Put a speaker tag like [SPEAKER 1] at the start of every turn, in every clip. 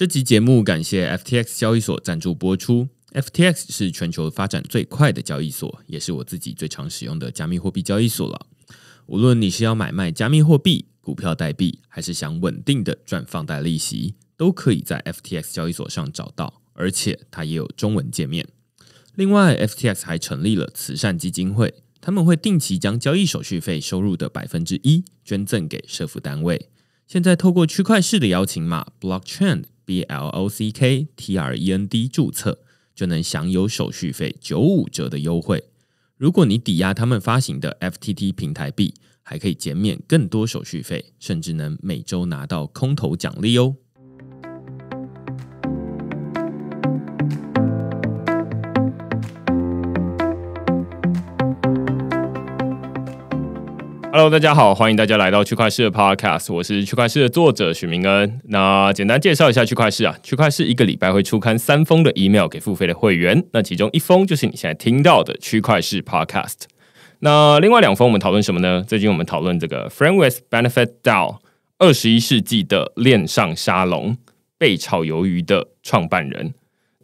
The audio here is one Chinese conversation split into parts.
[SPEAKER 1] 这期节目感谢 FTX 交易所赞助播出。FTX 是全球发展最快的交易所，也是我自己最常使用的加密货币交易所了。无论你是要买卖加密货币、股票、代币，还是想稳定的赚放贷利息，都可以在 FTX 交易所上找到。而且它也有中文界面。另外，FTX 还成立了慈善基金会，他们会定期将交易手续费收入的百分之一捐赠给社福单位。现在透过区块式的邀请码 Blockchain。D l o c k Trend 注册就能享有手续费九五折的优惠。如果你抵押他们发行的 FTT 平台币，还可以减免更多手续费，甚至能每周拿到空投奖励哦。Hello，大家好，欢迎大家来到区块市的 Podcast，我是区块市的作者许明恩。那简单介绍一下区块市啊，区块市一个礼拜会出刊三封的 email 给付费的会员，那其中一封就是你现在听到的区块市 Podcast。那另外两封我们讨论什么呢？最近我们讨论这个 f r m e n d w i t Benefit DAO，二十一世纪的恋上沙龙被炒鱿鱼的创办人。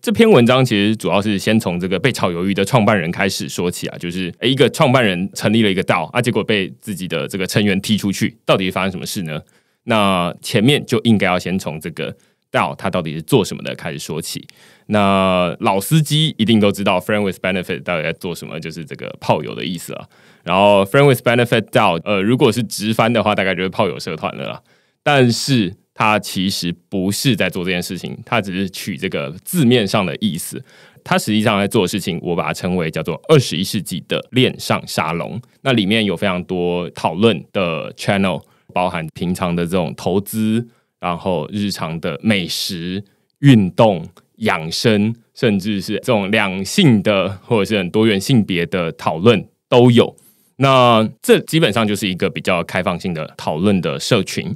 [SPEAKER 1] 这篇文章其实主要是先从这个被炒鱿鱼的创办人开始说起啊，就是一个创办人成立了一个道啊，结果被自己的这个成员踢出去，到底发生什么事呢？那前面就应该要先从这个道他到底是做什么的开始说起。那老司机一定都知道，friend with benefit 到底在做什么，就是这个炮友的意思啊。然后 friend with benefit 道，呃，如果是直翻的话，大概就是炮友社团了。但是他其实不是在做这件事情，他只是取这个字面上的意思。他实际上在做的事情，我把它称为叫做二十一世纪的恋上沙龙。那里面有非常多讨论的 channel，包含平常的这种投资，然后日常的美食、运动、养生，甚至是这种两性的或者是很多元性别的讨论都有。那这基本上就是一个比较开放性的讨论的社群。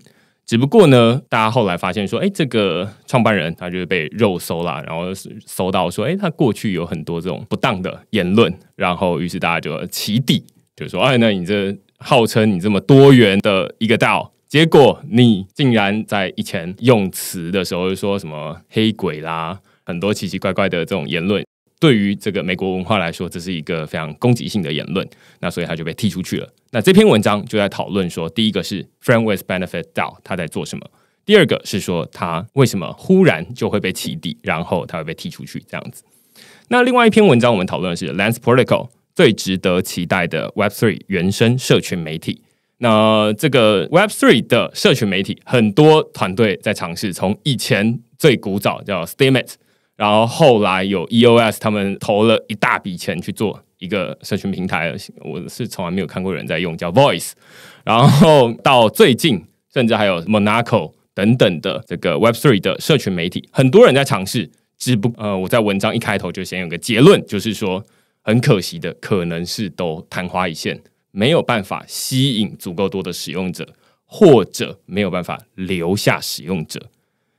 [SPEAKER 1] 只不过呢，大家后来发现说，哎，这个创办人他就是被肉搜了，然后搜到说，哎，他过去有很多这种不当的言论，然后于是大家就起底，就说，哎，那你这号称你这么多元的一个道，结果你竟然在以前用词的时候说什么黑鬼啦，很多奇奇怪怪的这种言论。对于这个美国文化来说，这是一个非常攻击性的言论，那所以他就被踢出去了。那这篇文章就在讨论说，第一个是 Friend with Benefit d 到他在做什么，第二个是说他为什么忽然就会被起底，然后他会被踢出去这样子。那另外一篇文章我们讨论是 Lens Protocol 最值得期待的 Web Three 原生社群媒体。那这个 Web Three 的社群媒体，很多团队在尝试从以前最古早叫 s t a t e m i t 然后后来有 EOS，他们投了一大笔钱去做一个社群平台，我是从来没有看过人在用叫 Voice。然后到最近，甚至还有 Monaco 等等的这个 Web3 的社群媒体，很多人在尝试。只不呃，我在文章一开头就先有个结论，就是说很可惜的，可能是都昙花一现，没有办法吸引足够多的使用者，或者没有办法留下使用者。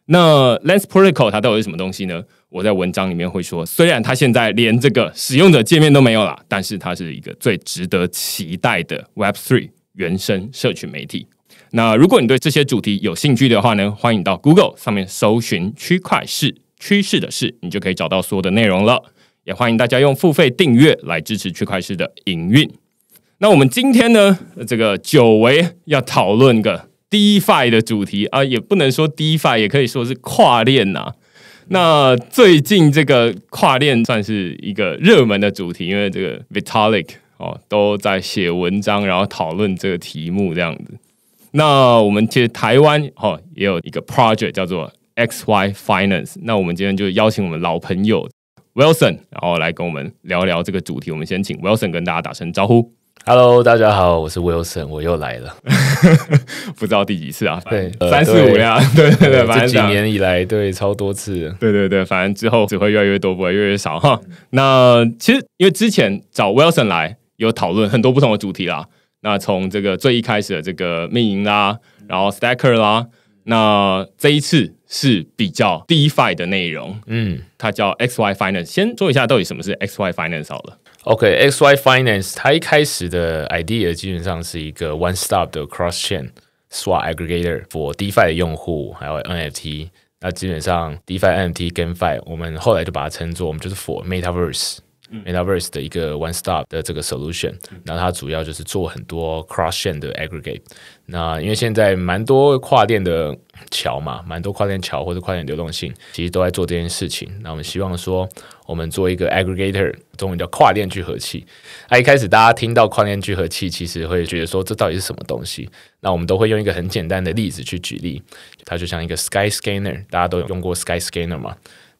[SPEAKER 1] 那 Lens Protocol 它到底是什么东西呢？我在文章里面会说，虽然它现在连这个使用的界面都没有了，但是它是一个最值得期待的 Web3 原生社群媒体。那如果你对这些主题有兴趣的话呢，欢迎到 Google 上面搜寻“区块市趋势”的事，你就可以找到所有的内容了。也欢迎大家用付费订阅来支持区块市式的营运。那我们今天呢，这个久违要讨论个。DeFi 的主题啊，也不能说 DeFi，也可以说是跨链呐。那最近这个跨链算是一个热门的主题，因为这个 Vitalik 哦都在写文章，然后讨论这个题目这样子。那我们其实台湾哦也有一个 project 叫做 XY Finance。那我们今天就邀请我们老朋友 Wilson，然后来跟我们聊聊这个主题。我们先请 Wilson 跟大家打声招呼。Hello，大家好，我是 Wilson，我又来了，不知道第几次啊？对，三四五辆，对对对，反正几年以来对超多次，对对对，反正之后只会越来越多，不会越来越少哈。那其实因为之前找 Wilson 来有讨论很多不同的主题啦，那从这个最一开始的这个命营啦，然后 Stacker 啦，那这一次是比较 d e f i 的内容，嗯，它叫 XY Finance，先说一下到底什么是 XY Finance 好了。OK，XY Finance 它一开始的 idea 基本上是一个 one stop 的 cross chain swap aggregator for DeFi 的用户，还有 NFT。那基本上 DeFi NFT 跟 Fi，我们后来就把它称作我们就是 for Metaverse Metaverse 的一个 one stop 的这个 solution。那它主要就是做很多 cross chain 的 aggregate。那因为现在蛮多跨链的桥嘛，蛮多跨链桥或者跨链流动性，其实都在做这件事情。那我们希望说。我们做一个 aggregator，中文叫跨链聚合器。那一开始大家听到跨链聚合器，其实会觉得说这到底是什么东西？那我们都会用一个很简单的例子去举例，它就像一个 Skyscanner，大家都有用过 Skyscanner 嘛，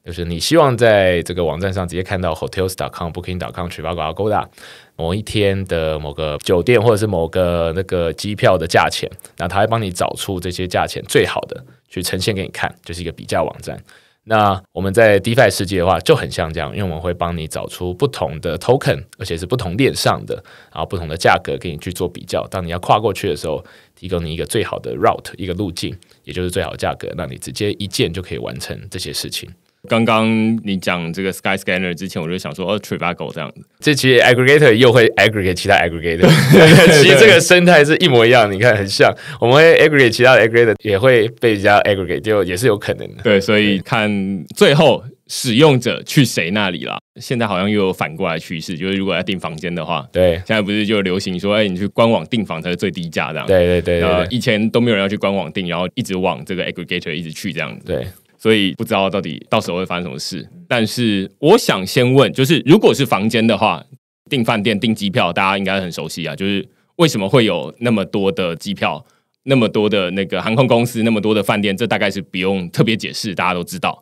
[SPEAKER 1] 就是你希望在这个网站上直接看到 hotels.com、booking.com 取法 g o o g 某一天的某个酒店或者是某个那个机票的价钱，那它会帮你找出这些价钱最好的去呈现给你看，就是一个比价网站。那我们在 DeFi 世界的话就很像这样，因为我们会帮你找出不同的 Token，而且是不同链上的，然后不同的价格给你去做比较。当你要跨过去的时候，提供你一个最好的 Route，一个路径，也就是最好价格，让你直接一键就可以完成这些事情。刚刚你讲这个 Sky Scanner 之前，我就想说，哦，t r i v a g o 这样子，这其实 aggregator 又会 aggregate 其他 aggregator，其实这个生态是一模一样，你看很像，我们 aggregate 其他 aggregator 也会被人家 aggregate，就也是有可能的。对，所以看最后使用者去谁那里了。现在好像又有反过来趋势，就是如果要订房间的话，对，现在不是就流行说，哎，你去官网订房才是最低价这样。对对对。以前都没有人要去官网订，然后一直往这个 aggregator 一直去这样子。对。所以不知道到底到时候会发生什么事，但是我想先问，就是如果是房间的话，订饭店、订机票，大家应该很熟悉啊。就是为什么会有那么多的机票，那么多的那个航空公司，那么多的饭店，这大概是不用特别解释，大家都知道。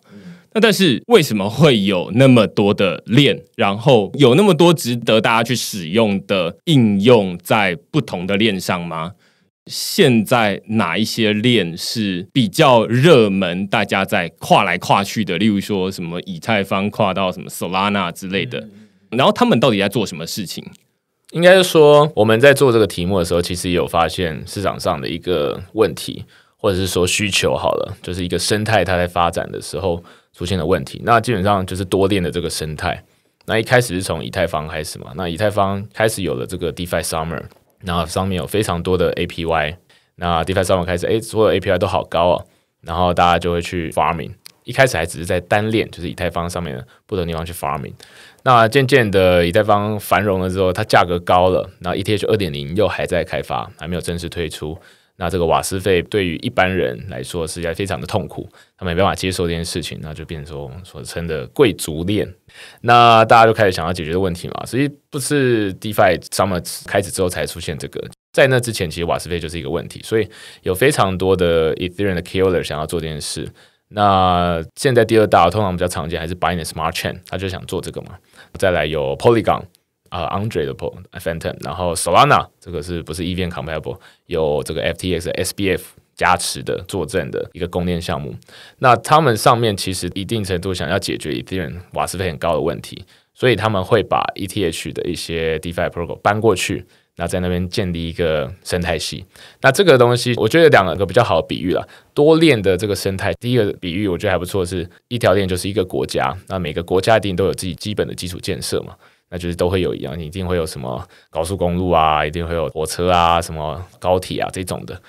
[SPEAKER 1] 那但是为什么会有那么多的链，然后有那么多值得大家去使用的应用在不同的链上吗？现在哪一些链是比较热门？大家在跨来跨去的，例如说什么以太坊跨到什么 Solana 之类的，然后他们到底在做什么事情？应该是说，我们在做这个题目的时候，其实也有发现市场上的一个问题，或者是说需求好了，就是一个生态它在发展的时候出现的问题。那基本上就是多链的这个生态。那一开始是从以太坊开始嘛？那以太坊开始有了这个 DeFi Summer。然后上面有非常多的 a p y 那 DeFi 上面开始，哎，所有 API 都好高啊，然后大家就会去 farming，一开始还只是在单链，就是以太坊上面不同地方去 farming，那渐渐的以太坊繁荣了之后，它价格高了，然后 ETH 2.0又还在开发，还没有正式推出。那这个瓦斯费对于一般人来说是一非常的痛苦，他没办法接受这件事情，那就变成说我们所称的贵族链。那大家就开始想要解决的问题嘛，所以不是 DeFi Summer 开始之后才出现这个，在那之前其实瓦斯费就是一个问题，所以有非常多的 Ethereum 的 Killer 想要做这件事。那现在第二大通常比较常见还是 Binance Smart Chain，他就想做这个嘛。再来有 Polygon。啊，Andre 的 Po Fantom，然后 Solana 这个是不是 e 易变 compatible 有这个 FTX SBF 加持的作证的一个供电项目？那他们上面其实一定程度想要解决以太瓦斯费很高的问题，所以他们会把 ETH 的一些 DeFi project 搬过去，那在那边建立一个生态系。那这个东西我觉得两个比较好比喻了，多链的这个生态，第一个比喻我觉得还不错，是一条链就是一个国家，那每个国家一定都有自己基本的基础建设嘛。那就是都会有一样，一定会有什么高速公路啊，一定会有火车啊，什么高铁啊这种的。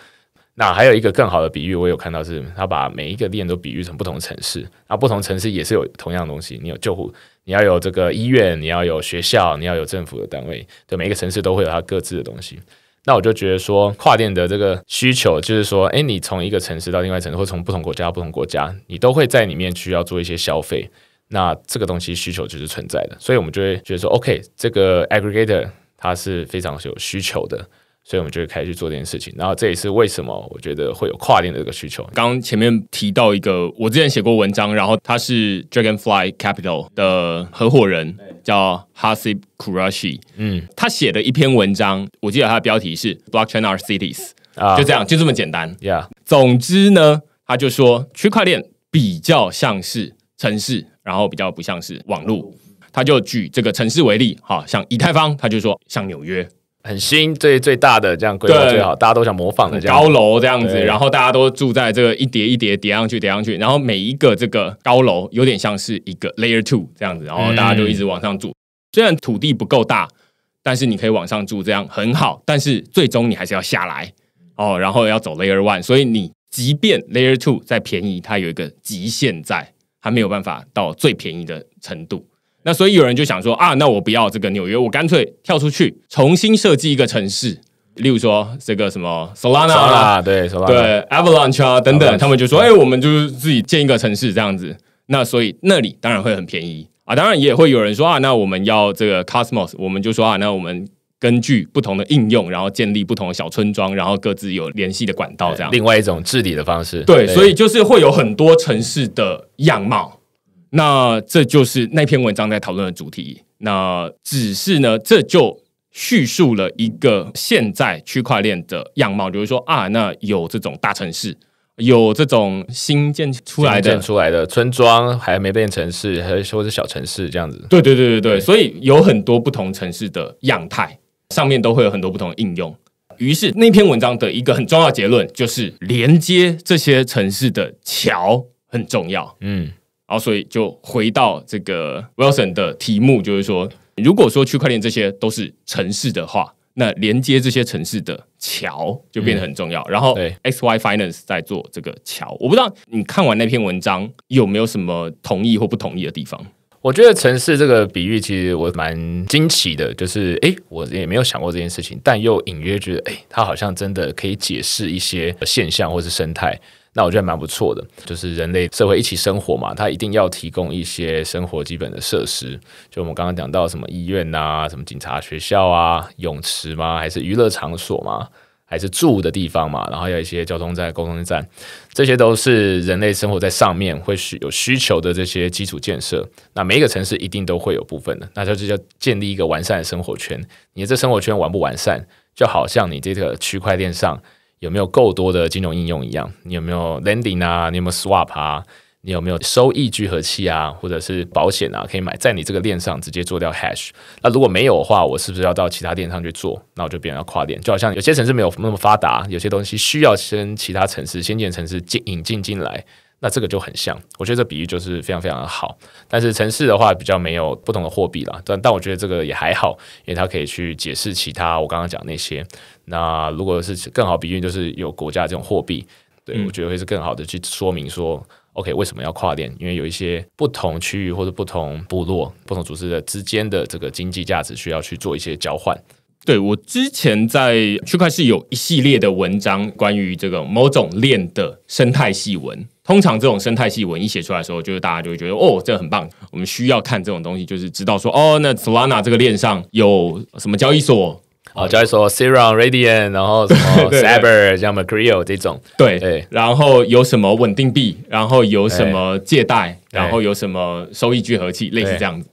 [SPEAKER 1] 那还有一个更好的比喻，我有看到是，他把每一个链都比喻成不同城市，那不同城市也是有同样的东西。你有救护，你要有这个医院，你要有学校，你要有政府的单位，对，每一个城市都会有它各自的东西。那我就觉得说，跨店的这个需求就是说，哎，你从一个城市到另外城市，或从不同国家到不同国家，你都会在里面需要做一些消费。那这个东西需求就是存在的，所以我们就会觉得说，OK，这个 aggregator 它是非常有需求的，所以我们就会开始去做这件事情。然后这也是为什么我觉得会有跨链的这个需求。刚前面提到一个，我之前写过文章，然后他是 Dragonfly Capital 的合伙人，叫 h a s i b Kurashi，嗯，他写的一篇文章，我记得他的标题是 Blockchain Our Cities，啊，就这样，就这么简单，yeah。总之呢，他就说区块链比较像是城市。然后比较不像是网路，他就举这个城市为例，哈，像以太坊，他就说像纽约，很新，最最大的这样规模最好，大家都想模仿的这样高楼这样子，然后大家都住在这个一叠一叠叠上去叠上去，然后每一个这个高楼有点像是一个 layer two 这样子，然后大家就一直往上住，虽然土地不够大，但是你可以往上住，这样很好，但是最终你还是要下来哦，然后要走 layer one，所以你即便 layer two 再便宜，它有一个极限在。还没有办法到最便宜的程度，那所以有人就想说啊，那我不要这个纽约，我干脆跳出去重新设计一个城市，例如说这个什么 Solana，对，对，Avalanche 啊等等，他们就说哎，我们就是自己建一个城市这样子，那所以那里当然会很便宜啊，当然也会有人说啊，那我们要这个 Cosmos，我们就说啊，那我们。根据不同的应用，然后建立不同的小村庄，然后各自有联系的管道，这样。另外一种治理的方式。对，所以就是会有很多城市的样貌。那这就是那篇文章在讨论的主题。那只是呢，这就叙述了一个现在区块链的样貌，比如说啊，那有这种大城市，有这种新建出来的、建出来的村庄还没变城市，还说是小城市这样子。对对对对对，所以有很多不同城市的样态。上面都会有很多不同的应用，于是那篇文章的一个很重要结论就是，连接这些城市的桥很重要。嗯，然后所以就回到这个 Wilson 的题目，就是说，如果说区块链这些都是城市的话，那连接这些城市的桥就变得很重要。然后 X Y Finance 在做这个桥，我不知道你看完那篇文章有没有什么同意或不同意的地方。我觉得城市这个比喻，其实我蛮惊奇的，就是哎，我也没有想过这件事情，但又隐约觉得，哎，它好像真的可以解释一些现象或是生态。那我觉得蛮不错的，就是人类社会一起生活嘛，它一定要提供一些生活基本的设施。就我们刚刚讲到什么医院呐，什么警察、学校啊，泳池吗，还是娱乐场所吗？还是住的地方嘛，然后有一些交通站、沟通站，这些都是人类生活在上面会需有需求的这些基础建设。那每一个城市一定都会有部分的，那就叫建立一个完善的生活圈。你这生活圈完不完善，就好像你这个区块链上有没有够多的金融应用一样，你有没有 landing 啊，你有没有 swap 啊？你有没有收益聚合器啊，或者是保险啊，可以买在你这个链上直接做掉 hash？那如果没有的话，我是不是要到其他链上去做？那我就变成要跨链，就好像有些城市没有那么发达，有些东西需要先其他城市、先进城市进引进进来，那这个就很像。我觉得这比喻就是非常非常的好。但是城市的话比较没有不同的货币啦，但但我觉得这个也还好，因为它可以去解释其他我刚刚讲那些。那如果是更好比喻，就是有国家这种货币，对我觉得会是更好的去说明说。OK，为什么要跨链？因为有一些不同区域或者不同部落、不同组织的之间的这个经济价值需要去做一些交换。对我之前在区块是有一系列的文章，关于这个某种链的生态系文。通常这种生态系文一写出来的时候，就是大家就会觉得哦，这很棒。我们需要看这种东西，就是知道说哦，那 Solana 这个链上有什么交易所。哦，就会说 Serum、Radian，然后什么 Cyber、像 m a c u r e 这种，对，然后有什么稳定币，然后有什么借贷，然后有什么收益聚合器，类似这样子。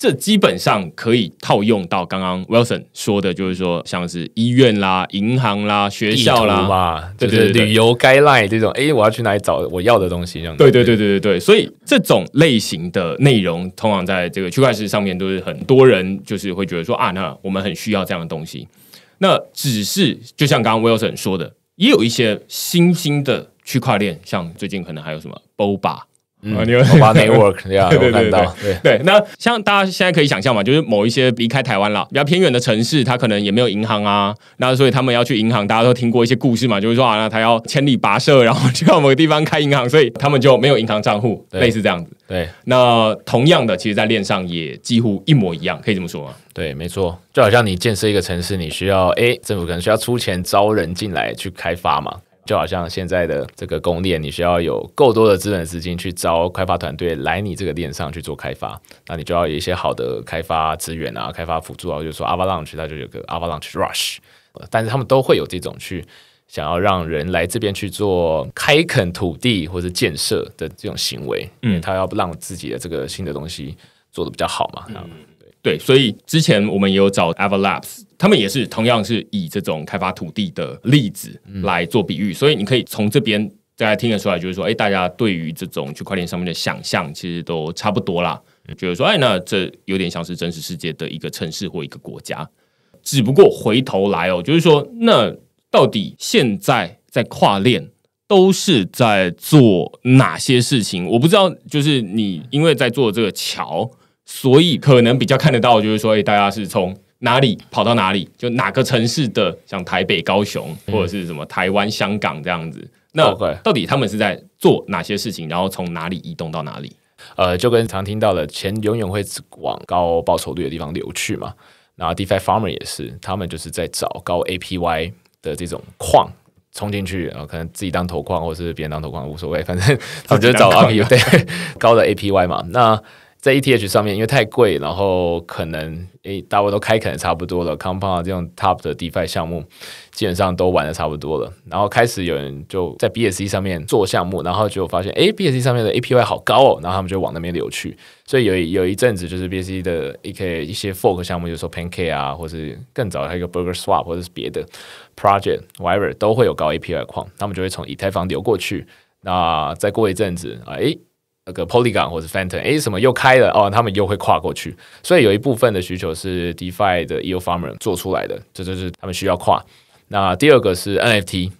[SPEAKER 1] 这基本上可以套用到刚刚 Wilson 说的，就是说像是医院啦、银行啦、学校啦，就是旅游 guide 这种，哎，我要去哪里找我要的东西这样。对对对对对对，所以这种类型的内容，通常在这个区块链上面都是很多人就是会觉得说啊，那我们很需要这样的东西。那只是就像刚刚 Wilson 说的，也有一些新兴的区块链，像最近可能还有什么 Boba。啊，你有 network，对对对对对。那像大家现在可以想象嘛，就是某一些离开台湾了比较偏远的城市，它可能也没有银行啊。那所以他们要去银行，大家都听过一些故事嘛，就是说啊，他要千里跋涉，然后去到某个地方开银行，所以他们就没有银行账户，类似这样子。对，那同样的，其实，在链上也几乎一模一样，可以这么说吗？对，没错。就好像你建设一个城市，你需要哎，政府可能需要出钱招人进来去开发嘛。就好像现在的这个公链，你需要有够多的资本资金去招开发团队来你这个链上去做开发，那你就要有一些好的开发资源啊，开发辅助啊，就是说 Avalanche 它就有个 Avalanche Rush，但是他们都会有这种去想要让人来这边去做开垦土地或者建设的这种行为，因为他要让自己的这个新的东西做的比较好嘛，对，所以之前我们也有找 Avalabs，他们也是同样是以这种开发土地的例子来做比喻，所以你可以从这边大家听得出来，就是说，哎，大家对于这种区块链上面的想象其实都差不多啦。就是说，哎，那这有点像是真实世界的一个城市或一个国家，只不过回头来哦，就是说，那到底现在在跨链都是在做哪些事情？我不知道，就是你因为在做这个桥。所以可能比较看得到，就是说，哎，大家是从哪里跑到哪里？就哪个城市的，像台北、高雄，或者是什么台湾、香港这样子。那到底他们是在做哪些事情？然后从哪里移动到哪里？呃，就跟常听到的，钱永远会往高报酬率的地方流去嘛。那 DeFi Farmer 也是，他们就是在找高 APY 的这种矿，冲进去，然后可能自己当头矿，或是别人当头矿，无所谓，反正他们就找 APY 高的 APY 嘛。那在 ETH 上面，因为太贵，然后可能诶，大部分都开垦的差不多了。Compound 这种 top 的 DeFi 项目，基本上都玩的差不多了。然后开始有人就在 BSC 上面做项目，然后就发现诶，BSC 上面的 APY 好高哦，然后他们就往那边流去。所以有有一阵子就是 BSC 的一 K 一些 Fork 项目，就是说 Pancake 啊，或是更早还有一个 Burger Swap，或者是别的 Project，Whatever 都会有高 APY 矿，他们就会从以太坊流过去。那再过一阵子，诶。这个 polygon 或者 f a n t o m 哎什么又开了哦，他们又会跨过去，所以有一部分的需求是 defi 的 e o farmer 做出来的，这就是他们需要跨。那第二个是 NFT，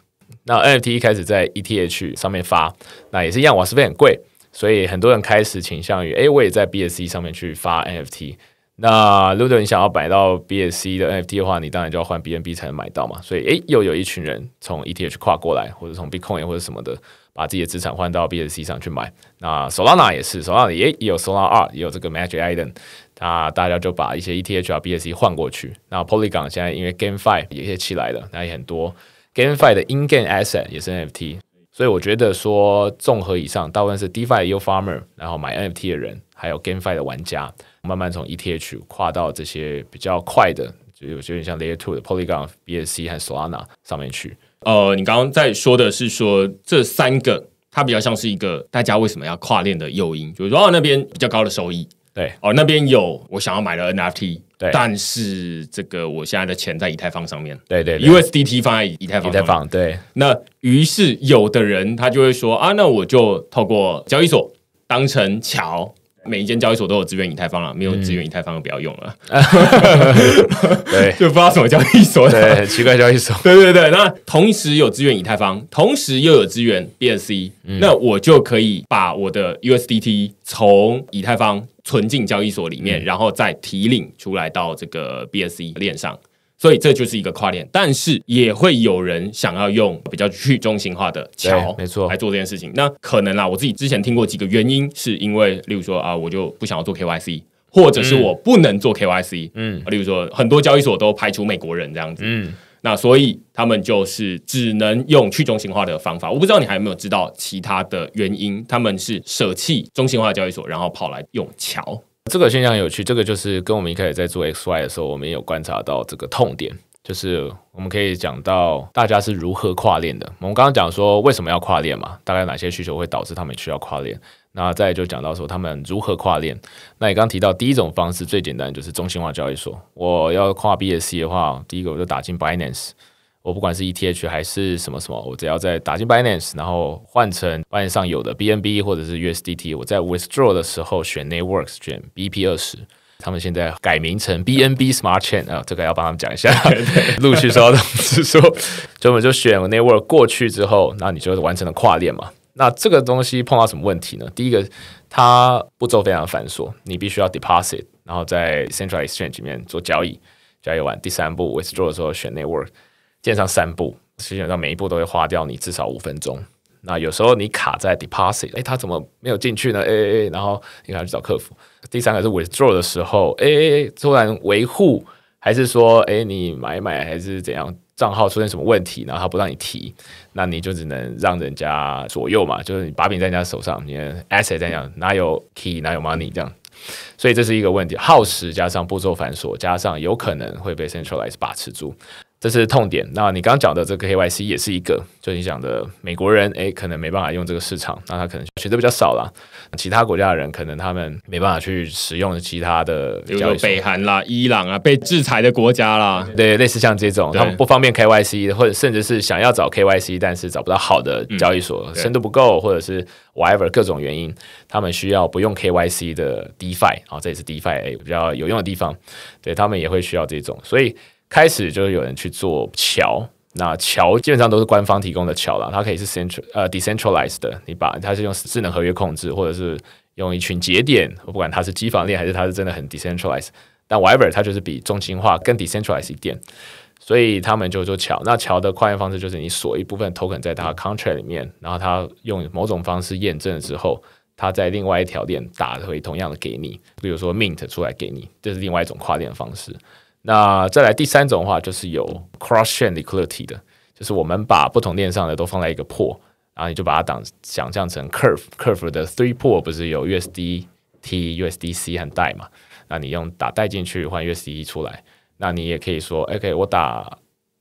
[SPEAKER 1] 那 NFT 一开始在 ETH 上面发，那也是一样，瓦斯费很贵，所以很多人开始倾向于哎，我也在 BSC 上面去发 NFT。那如果你想要买到 BSC 的 NFT 的话，你当然就要换 BNB 才能买到嘛。所以哎，又有一群人从 ETH 跨过来，或者从 Bcoin 或者什么的。把自己的资产换到 BSC 上去买，那 Solana 也是，Solana 也也有 Solana 二，也有这个 Magic Eden，那大家就把一些 ETH 啊 BSC 换过去。那 Polygon 现在因为 GameFi 也也起来了，那也很多 GameFi 的 InGame Asset 也是 NFT，所以我觉得说，综合以上，大部分是 DeFi 的 u Farmer，然后买 NFT 的人，还有 GameFi 的玩家，慢慢从 ETH 跨到这些比较快的，就我觉得像 Layer Two 的 Polygon、BSC 和 Solana 上面去。呃，你刚刚在说的是说这三个，它比较像是一个大家为什么要跨链的诱因，就是说那边比较高的收益，对，哦，那边有我想要买的 NFT，对，但是这个我现在的钱在以太坊上面，对对，USDT 放在以太坊，以太坊，对，那于是有的人他就会说啊，那我就透过交易所当成桥。每一间交易所都有资源以太坊了，没有资源以太坊就不要用了。对，就不知道什么交易所，对奇怪交易所。对对对，那同时有资源以太坊，同时又有资源 BSC，那我就可以把我的 USDT 从以太坊存进交易所里面，然后再提领出来到这个 BSC 链上。所以这就是一个跨链，但是也会有人想要用比较去中心化的桥，没错，来做这件事情。那可能啊，我自己之前听过几个原因，是因为例如说啊，我就不想要做 KYC，或者是我不能做 KYC，嗯，例如说很多交易所都排除美国人这样子，嗯，那所以他们就是只能用去中心化的方法。我不知道你还有没有知道其他的原因，他们是舍弃中心化的交易所，然后跑来用桥。这个现象有趣，这个就是跟我们一开始在做 X Y 的时候，我们也有观察到这个痛点，就是我们可以讲到大家是如何跨链的。我们刚刚讲说为什么要跨链嘛，大概哪些需求会导致他们需要跨链，那再就讲到说他们如何跨链。那你刚刚提到第一种方式最简单就是中心化交易所，我要跨 B S C 的话，第一个我就打进 Binance。我不管是 ETH 还是什么什么，我只要在打进 Binance，然后换成 Binance 上有的 BNB 或者是 USDT，我在 withdraw 的时候选 networks 选 BP 二十，他们现在改名成 BNB Smart Chain 啊，这个要帮他们讲一下。陆续收到通知说，我们就选 network 过去之后，那你就完成了跨链嘛。那这个东西碰到什么问题呢？第一个，它步骤非常繁琐，你必须要 deposit，然后在 c e n t r a l exchange 里面做交易，交易完第三步 withdraw 的时候选 network。建上三步，实际上每一步都会花掉你至少五分钟。那有时候你卡在 deposit，哎，他怎么没有进去呢？哎哎哎，然后你还要去找客服。第三个是 withdraw 的时候，哎哎哎，突然维护，还是说哎你买买还是怎样，账号出现什么问题，然后他不让你提，那你就只能让人家左右嘛，就是你把柄在人家手上。你的 asset 这样，哪有 key，哪有 money 这样，所以这是一个问题，耗时加上步骤繁琐，加上有可能会被 centralized 把持住。这是痛点。那你刚刚讲的这个 K Y C 也是一个，就你讲的美国人，诶，可能没办法用这个市场，那他可能选择比较少了。其他国家的人，可能他们没办法去使用其他的，比如北韩啦、伊朗啊，被制裁的国家啦，对，类似像这种，他们不方便 K Y C，或者甚至是想要找 K Y C，但是找不到好的交易所，深度不够，或者是 whatever 各种原因，他们需要不用 K Y C 的 DeFi，啊，这也是 DeFi 比较有用的地方，对他们也会需要这种，所以。开始就是有人去做桥，那桥基本上都是官方提供的桥了，它可以是 central 呃 decentralized 的，你把它是用智能合约控制，或者是用一群节点，不管它是机房链还是它是真的很 decentralized，但 whatever 它就是比中心化更 decentralized 一点，所以他们就做桥。那桥的跨越方式就是你锁一部分 token 在它 contract 里面，然后它用某种方式验证之后，它在另外一条链打回同样的给你，比如说 mint 出来给你，这是另外一种跨链的方式。那再来第三种的话，就是有 cross chain liquidity 的，就是我们把不同链上的都放在一个 p o o 然后你就把它当想象成 curve curve 的 three p o o 不是有 USDT、USDC 和代嘛？那你用打代进去换 USDT 出来，那你也可以说 OK，我打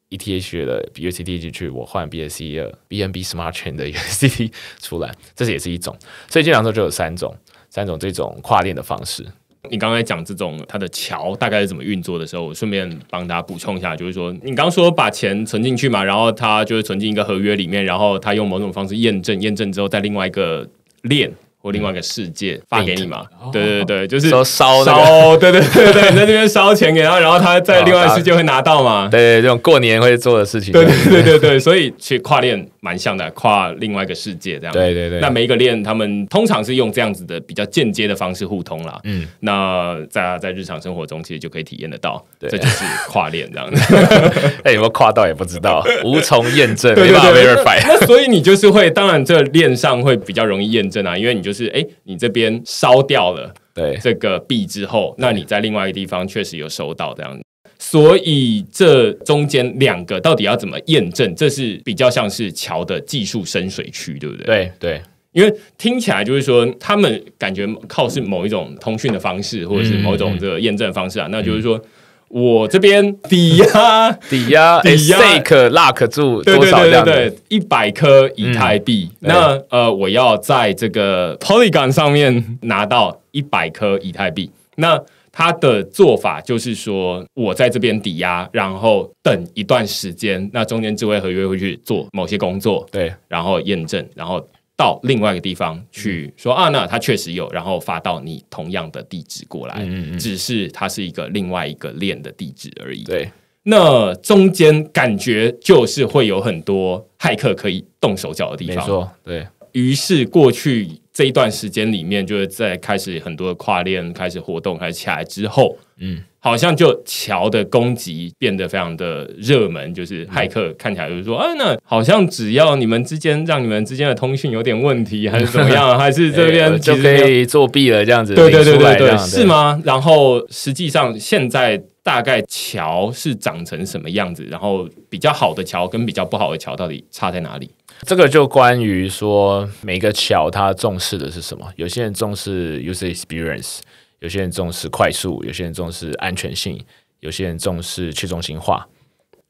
[SPEAKER 1] ETH 的 USDT 进去，我换 BSC 的 BNB smart chain 的 USDT 出来，这是也是一种。所以这两种就有三种，三种这种跨链的方式。你刚才讲这种它的桥大概是怎么运作的时候，我顺便帮大家补充一下，就是说你刚刚说把钱存进去嘛，然后它就是存进一个合约里面，然后它用某种方式验证，验证之后在另外一个链。或另外一个世界发给你嘛？对对对，就是烧烧对对对对，在那边烧钱给他，然后他在另外世界会拿到嘛？对对，这种过年会做的事情。对对对对对，所以去跨链蛮像的，跨另外一个世界这样。对对对。那每一个链，他们通常是用这样子的比较间接的方式互通啦。嗯。那大家在日常生活中其实就可以体验得到，这就是跨链这样。子。哎，有没有跨到也不知道，无从验证，没法 verify。那所以你就是会，当然这链上会比较容易验证啊，因为你就。就是哎，你这边烧掉了对这个币之后，那你在另外一个地方确实有收到这样子，所以这中间两个到底要怎么验证，这是比较像是桥的技术深水区，对不对？对对，因为听起来就是说，他们感觉靠是某一种通讯的方式，或者是某种这个验证方式啊，那就是说。我这边抵押 抵押抵押，take luck 住多少量？对一百颗以太币。那呃，我要在这个 Polygon 上面拿到一百颗以太币。那他的做法就是说，我在这边抵押，然后等一段时间，那中间智慧合约会去做某些工作，对，然后验证，然后。到另外一个地方去说啊，那他确实有，然后发到你同样的地址过来，只是它是一个另外一个链的地址而已。对，那中间感觉就是会有很多骇客可以动手脚的地方。没错，对。于是过去这一段时间里面，就是在开始很多跨链开始活动开始起来之后，嗯。好像就桥的攻击变得非常的热门，就是骇客看起来就是说，啊，那好像只要你们之间让你们之间的通讯有点问题，还是怎么样，还是这边就可以作弊了这样子，对对对对对，是吗？然后实际上现在大概桥是长成什么样子？然后比较好的桥跟比较不好的桥到底差在哪里？这个就关于说每个桥它重视的是什么？有些人重视 user experience。有些人重视快速，有些人重视安全性，有些人重视去中心化，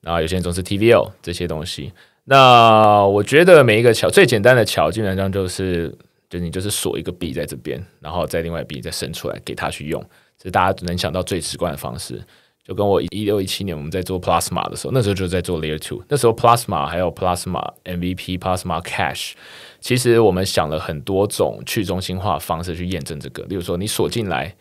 [SPEAKER 1] 然后有些人重视 TVL 这些东西。那我觉得每一个桥最简单的桥，基本上就是，就你就是锁一个币在这边，然后再另外一币再伸出来给他去用，是大家能想到最直观的方式。就跟我一六一七年我们在做 Plasma 的时候，那时候就在做 Layer Two，那时候 Plasma 还有 Plasma MVP Plasma Cash。其实我们想了很多种去中心化方式去验证这个，例如说你锁进来，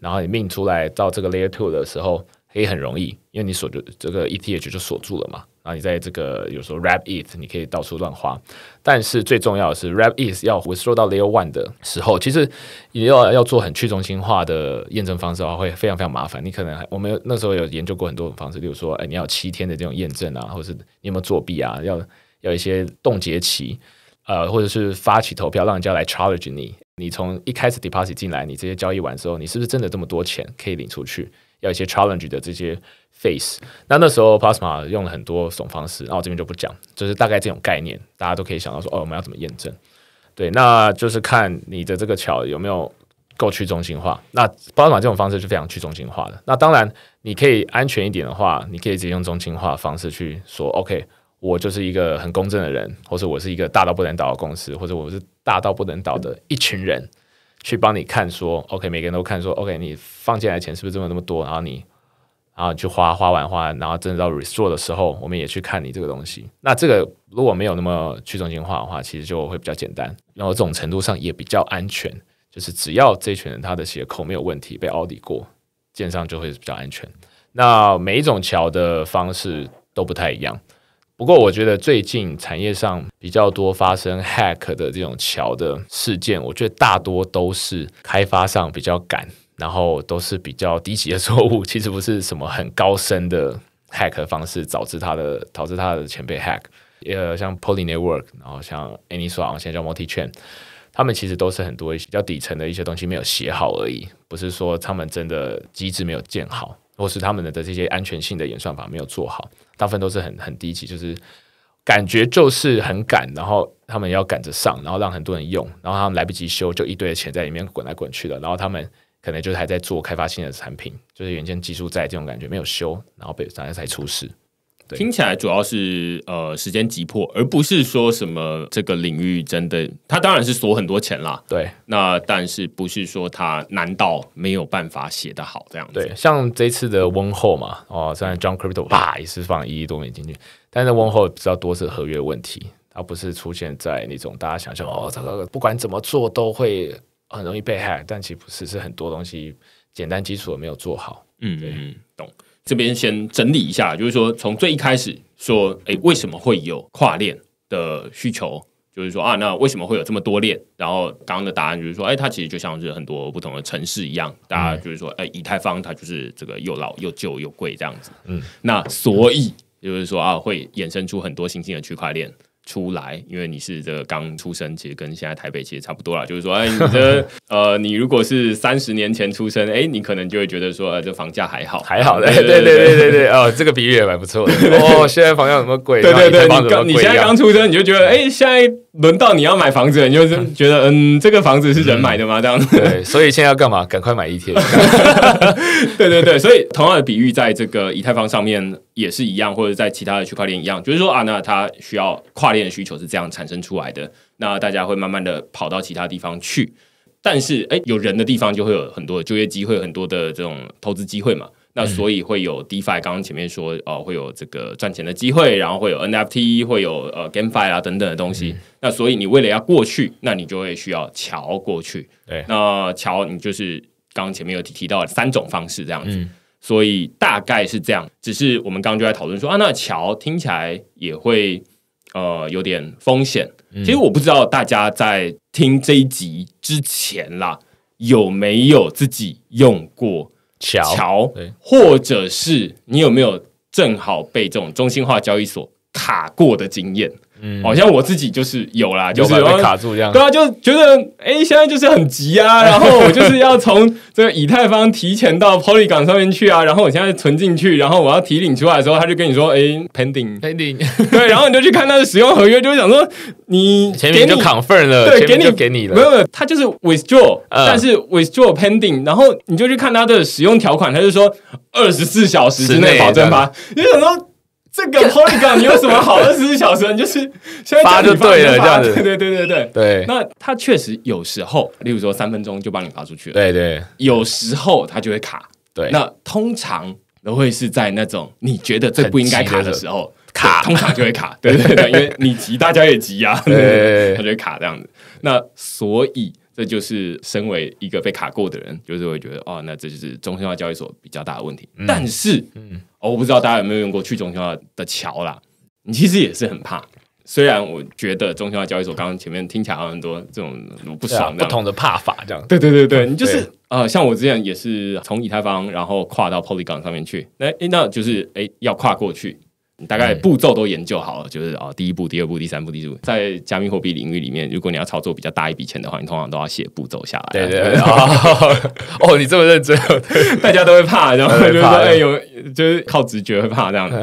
[SPEAKER 1] 然后你命出来到这个 layer two 的时候，可以很容易，因为你锁住这个 ETH 就锁住了嘛。然后你在这个有时候 wrap it，你可以到处乱花。但是最重要的是 wrap it 要回到 layer one 的时候，其实你要要做很去中心化的验证方式的话，会非常非常麻烦。你可能我们那时候有研究过很多种方式，例如说，哎，你要七天的这种验证啊，或者是你有没有作弊啊，要要一些冻结期。呃，或者是发起投票，让人家来 challenge 你。你从一开始 deposit 进来，你这些交易完之后，你是不是真的这么多钱可以领出去？要一些 challenge 的这些 face。那那时候 p a s y m a 用了很多种方式，那我这边就不讲，就是大概这种概念，大家都可以想到说，哦，我们要怎么验证？对，那就是看你的这个桥有没有够去中心化。那 p a s y m a 这种方式是非常去中心化的。那当然，你可以安全一点的话，你可以直接用中心化方式去说 OK。我就是一个很公正的人，或者我是一个大到不能倒的公司，或者我是大到不能倒的一群人，去帮你看说，OK，每个人都看说，OK，你放进来钱是不是这么那么多？然后你，然后去花，花完花，然后真的到 restore 的时候，我们也去看你这个东西。那这个如果没有那么去中心化的话，其实就会比较简单，然后这种程度上也比较安全，就是只要这群人他的鞋扣没有问题，被 audit 过，鉴上就会比较安全。那每一种桥的方式都不太一样。不过，我觉得最近产业上比较多发生 hack 的这种桥的事件，我觉得大多都是开发上比较赶，然后都是比较低级的 错误，其实不是什么很高深的 hack 的方式导致他的导致他的前辈 hack，呃，像 Polynetwork，然后像 AnySwap 现在叫 MultiChain，他们其实都是很多一些比较底层的一些东西没有写好而已，不是说他们真的机制没有建好，或是他们的的这些安全性的演算法没有做好。大部分都是很很低级，就是感觉就是很赶，然后他们要赶着上，然后让很多人用，然后他们来不及修，就一堆的钱在里面滚来滚去的，然后他们可能就是还在做开发新的产品，就是原件技术在这种感觉没有修，然后被大家才出事。听起来主要是呃时间急迫，而不是说什么这个领域真的，它当然是锁很多钱啦。对，那但是不是说它难道没有办法写得好这样？对，像这次的温厚嘛，哦，虽然 John Crypto 爸也是放一亿多美金去，但是温厚知道多是合约问题，它不是出现在那种大家想象哦，这个不管怎么做都会很容易被害，但其实是很多东西简单基础没有做好。嗯嗯，懂。这边先整理一下，就是说从最一开始说，哎，为什么会有跨链的需求？就是说啊，那为什么会有这么多链？然后刚刚的答案就是说，哎，它其实就像是很多不同的城市一样，大家就是说，哎，以太坊它就是这个又老又旧又贵这样子。嗯，那所以就是说啊，会衍生出很多新兴的区块链。出来，因为你是这个刚出生，其实跟现在台北其实差不多了。就是说，哎，你的 呃，你如果是三十年前出生，哎，你可能就会觉得说，哎，这房价还好，还好的。对 对对对对，哦，这个比喻也蛮不错的。哦，现在房价那么贵，对对对，你刚你现在刚出生，你就觉得，哎，现在轮到你要买房子了，你就觉得，嗯，这个房子是人买的吗？这样子。对，所以现在要干嘛？赶快买一天。对对对，所以同样的比喻在这个以太坊上面。也是一样，或者在其他的区块链一样，就是说啊，那它需要跨链的需求是这样产生出来的。那大家会慢慢的跑到其他地方去，但是哎，有人的地方就会有很多的就业机会，很多的这种投资机会嘛。那所以会有 DeFi，刚刚前面说哦，会有这个赚钱的机会，然后会有 NFT，会有呃 GameFi 啊等等的东西。那所以你为了要过去，那你就会需要桥过去。对，那桥你就是刚刚前面有提到三种方式这样子。所以大概是这样，只是我们刚刚就在讨论说啊，那桥听起来也会呃有点风险。其实我不知道大家在听这一集之前啦，有没有自己用过桥，或者是你有没有正好被这种中心化交易所卡过的经验？嗯，好像我自己就是有啦，就是卡住这样。对啊，就觉得哎，现在就是很急啊，然后我就是要从这个以太坊提前到 p o l y g n 上面去啊，然后我现在存进去，然后我要提领出来的时候，他就跟你说，哎，pending，pending，对，然后你就去看他的使用合约，就会想说，你前面就 confirm 了，对，给你，给你了，没有，没有，他就是 withdraw，但是 withdraw pending，然后你就去看他的使用条款，他就说二十四小时之内保证吧，因为很多。这个 PolyGo，你有什么好的？二十四小时，你就是现在发就对了，这样子。对对对对对对。那它确实有时候，例如说三分钟就帮你发出去了。对对。有时候它就会卡。对。那通常都会是在那种你觉得最不应该卡的时候卡，通常就会卡。对对对，因为你急，大家也急呀。对。它就会卡这样子。那所以这就是身为一个被卡过的人，就是会觉得哦，那这就是中心化交易所比较大的问题。但是，嗯。我不知道大家有没有用过去中心化的桥啦？你其实也是很怕，虽然我觉得中心化交易所刚刚前面听起来很多这种不爽、不同的怕法这样。对对对对，你就是啊，像我之前也是从以太坊，然后跨到 Polygon 上面去，那那就是哎要跨过去。大概步骤都研究好了，就是啊，第一步、第二步、第三步、第四步，在加密货币领域里面，如果你要操作比较大一笔钱的话，你通常都要写步骤下来。对对对，哦，你这么认真，大家都会怕，然后就是 说，哎，有就是靠直觉会怕这样的，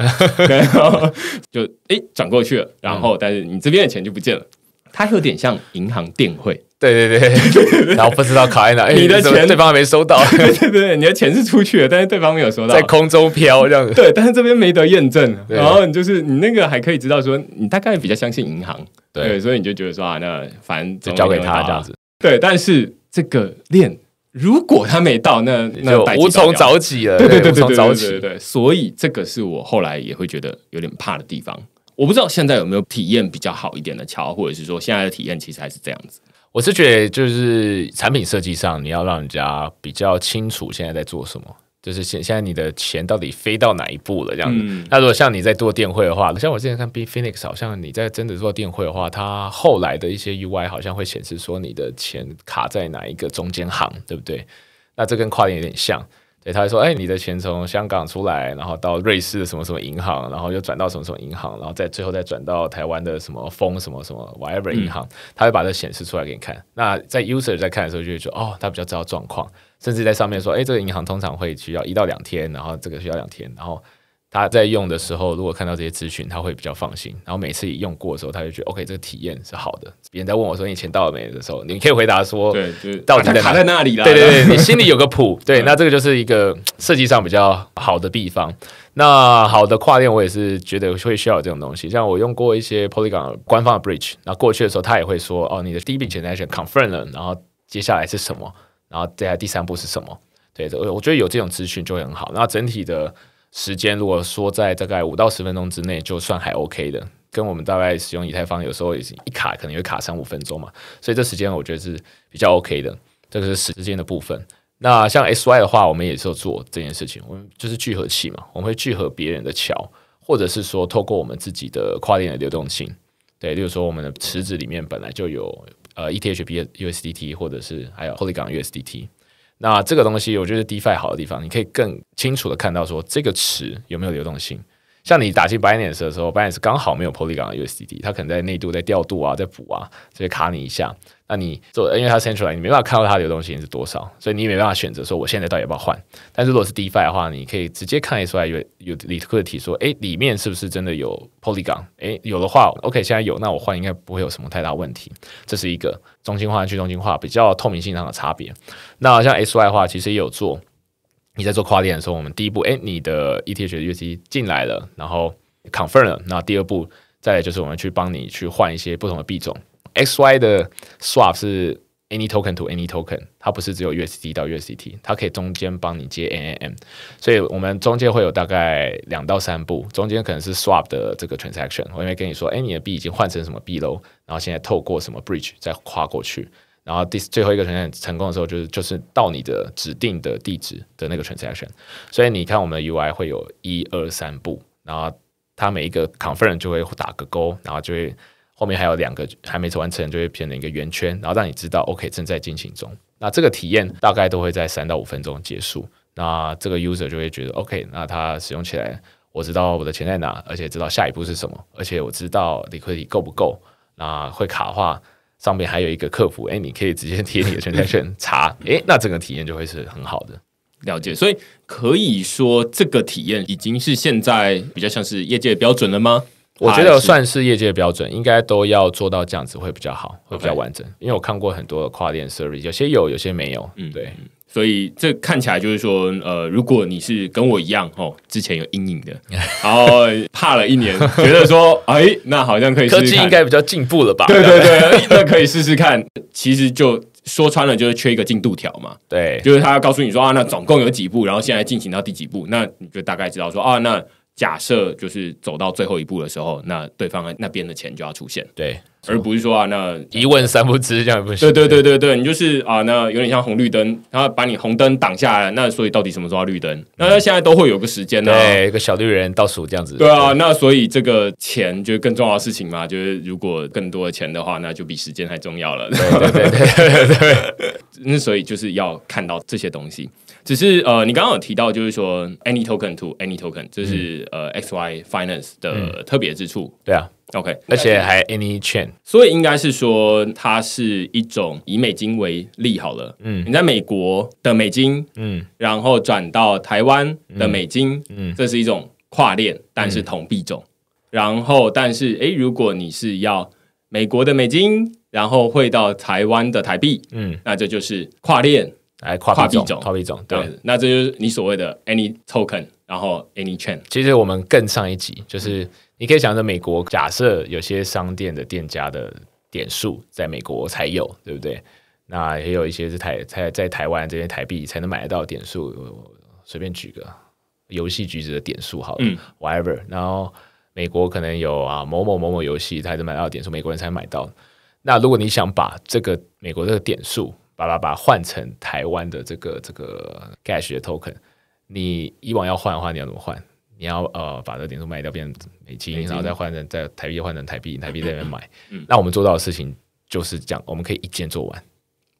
[SPEAKER 1] 就哎转过去了，然后但是你这边的钱就不见了。它有点像银行电汇，对对对，然后不知道卡在哪，你的钱对方没收到，对对对，你的钱是出去了，但是对方没有收到，在空中飘这样子，对，但是这边没得验证，然后你就是你那个还可以知道说你大概比较相信银行，对，所以你就觉得说啊，那反正就交给他这样子，对，但是这个链如果它没到，那那就无从早起了，对对对对对对对，所以这个是我后来也会觉得有点怕的地方。我不知道现在有没有体验比较好一点的桥，或者是说现在的体验其实还是这样子。我是觉得，就是产品设计上，你要让人家比较清楚现在在做什么，就是现现在你的钱到底飞到哪一步了这样子。那如果像你在做电汇的话，像我之前看 Be Phoenix，好像你在真的做电汇的话，它后来的一些 UI 好像会显示说你的钱卡在哪一个中间行，对不对？那这跟跨链有点像。对，他会说，哎，你的钱从香港出来，然后到瑞士什么什么银行，然后又转到什么什么银行，然后再最后再转到台湾的什么丰什么什么 whatever 银行，他会把这显示出来给你看。那在 user 在看的时候，就会说，哦，他比较知道状况，甚至在上面说，哎，这个银行通常会需要一到两天，然后这个需要两天，然后。他在用的时候，如果看到这些资讯，他会比较放心。然后每次用过的时候，他就觉得 OK，这个体验是好的。别人在问我说你钱到了没的时候，你可以回答说：对是到底卡在哪里了？对对对，你心里有个谱。对，那这个就是一个设计上比较好的地方。那好的跨链，我也是觉得会需要这种东西。像我用过一些 Polygon 官方的 Bridge，那过去的时候，他也会说：哦，你的第一笔钱 r a c t i o n c o n f i r m 了，然后接下来是什么？然后接下来第三步是什么？对，我我觉得有这种资讯就会很好。那整体的。时间如果说在大概五到十分钟之内，就算还 OK 的，跟我们大概使用以太坊有时候也是一卡可能会卡三五分钟嘛，所以这时间我觉得是比较 OK 的，这个是时间的部分。那像 SY 的话，我们也是有做这件事情，我们就是聚合器嘛，我们会聚合别人的桥，或者是说透过我们自己的跨链的流动性，对，例如说我们的池子里面本来就有呃 ETH、USDT 或者是还有 Holy 港 USDT。那这个东西，我觉得 DeFi 好的地方，你可以更清楚的看到说这个词有没有流动性。像你打进白安链时的时候，白安链刚好没有 Polygon 的 USDT，它可能在内度在调度啊，在补啊，所以卡你一下。那你做，因为它 c e n r 出来，你没办法看到它的流动性是多少，所以你没办法选择说我现在到底要不要换。但是如果是 DeFi 的话，你可以直接看 SY 有有里 i 的题说，哎，里面是不是真的有 Polygon？哎，有的话，OK，现在有，那我换应该不会有什么太大问题。这是一个中心化去中心化比较透明性上的差别。那像 SY 的话，其实也有做。你在做跨链的时候，我们第一步，哎，你的 ETH、u s d 进来了，然后 confirm 了。那第二步，再就是我们去帮你去换一些不同的币种，XY 的 swap 是 any token to any token，它不是只有 USDT 到 USDT，它可以中间帮你接 NAM。所以，我们中间会有大概两到三步，中间可能是 swap 的这个 transaction。我因为跟你说，哎，你的币已经换成什么币喽，然后现在透过什么 bridge 再跨过去。然后第最后一个权限成功的时候，就是就是到你的指定的地址的那个 transaction。所以你看，我们的 UI 会有一二三步，然后它每一个 confirm 就会打个勾，然后就会后面还有两个还没完成就会变成一个圆圈，然后让你知道 OK 正在进行中。那这个体验大概都会在三到五分钟结束。那这个 user 就会觉得 OK，那他使用起来我知道我的钱在哪，而且知道下一步是什么，而且我知道 liquidity 够不够。那会卡话。上面还有一个客服，哎，你可以直接贴你的 transaction 查，哎，那整个体验就会是很好的了解，所以可以说这个体验已经是现在比较像是业界标准了吗？
[SPEAKER 2] 我觉得算
[SPEAKER 1] 是业界标准，应该都要做到这样子会比较好，会比较完整。因为我看过很多的跨店服务，有些有，有些没有，嗯，对。所以这看起来就是说，呃，如果你是跟我一样哦，之前有阴影的，然后怕了一年，觉得说，哎，那好像可以，科技应该比较进步了吧？对对对，那可以试试看。其实就说穿了，就是缺一个进度条嘛。对，就是他要告诉你说啊，那总共有几步，然后现在进行到第几步，那你就大概知道说啊，那。假设就是走到最后一步的时候，那对方那边的钱就要出现，对，而不是说啊，那一问三不知这样不行。对对对对对，你就是啊，那有点像红绿灯，然后把你红灯挡下来，那所以到底什么时候绿灯？那他现在都会有个时间呢，对，一个小绿人倒数这样子。对啊，那所以这个钱就是更重要的事情嘛，就是如果更多的钱的话，那就比时间还重要了。对对对对，那所以就是要看到这些东西。只是呃，你刚刚有提到，就是说 any token to any token，这是呃 X Y Finance 的特别之处。对啊，OK，而且还 any chain，所以应该是说它是一种以美金为例好了。嗯，你在美国的美金，嗯，然后转到台湾的美金，嗯，这是一种跨链，但是同币种。然后，但是诶，如果你是要美国的美金，然后汇到台湾的台币，嗯，那这就是跨链。来跨币种，跨币种，对，那这就是你所谓的 any token，然后 any chain。其实我们更上一级，就是你可以想着美国，假设有些商店的店家的点数在美国才有，对不对？那也有一些是台在在台湾这边台币才能买到点数，随便举个游戏局子的点数，好，嗯，whatever。然后美国可能有啊某某某某游戏，才能买到点数，美国人才买到。那如果你想把这个美国这个点数，把把把换成台湾的这个这个 gas 的 token，你以往要换的话，你要怎么换？你要呃把这点数卖掉变成美金，然后再换成在台币换成台币，台币这边买。那我们做到的事情就是讲，我们可以一键做完，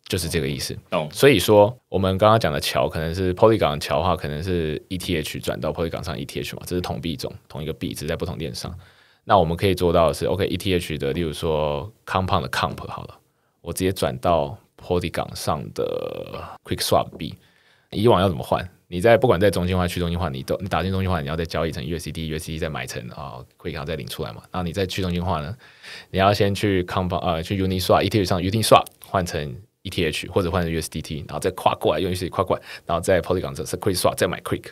[SPEAKER 1] 就是这个意思。哦、所以说，我们刚刚讲的桥可能是 Polygon 桥的话，可能是 ETH 转到 Polygon 上 ETH 嘛，这是同币种，同一个币，只在不同链上。那我们可以做到的是，OK ETH 的，例如说 Compound 的 Comp，好了，我直接转到。POD 港上的 QuickSwap 币，以往要怎么换？你在不管在中心化去中心化，你都你打进中心化，你要再交易成 USDT，USDT 再买成啊 Quick，然后再领出来嘛。然后你再去中心化呢？你要先去 c o m 啊，去 UniSwap ETH 上 UniSwap 换成 ETH 或者换成 USDT，然后再跨过来 USDT 跨过来，然后再 POD 港这是 QuickSwap 再买 Quick。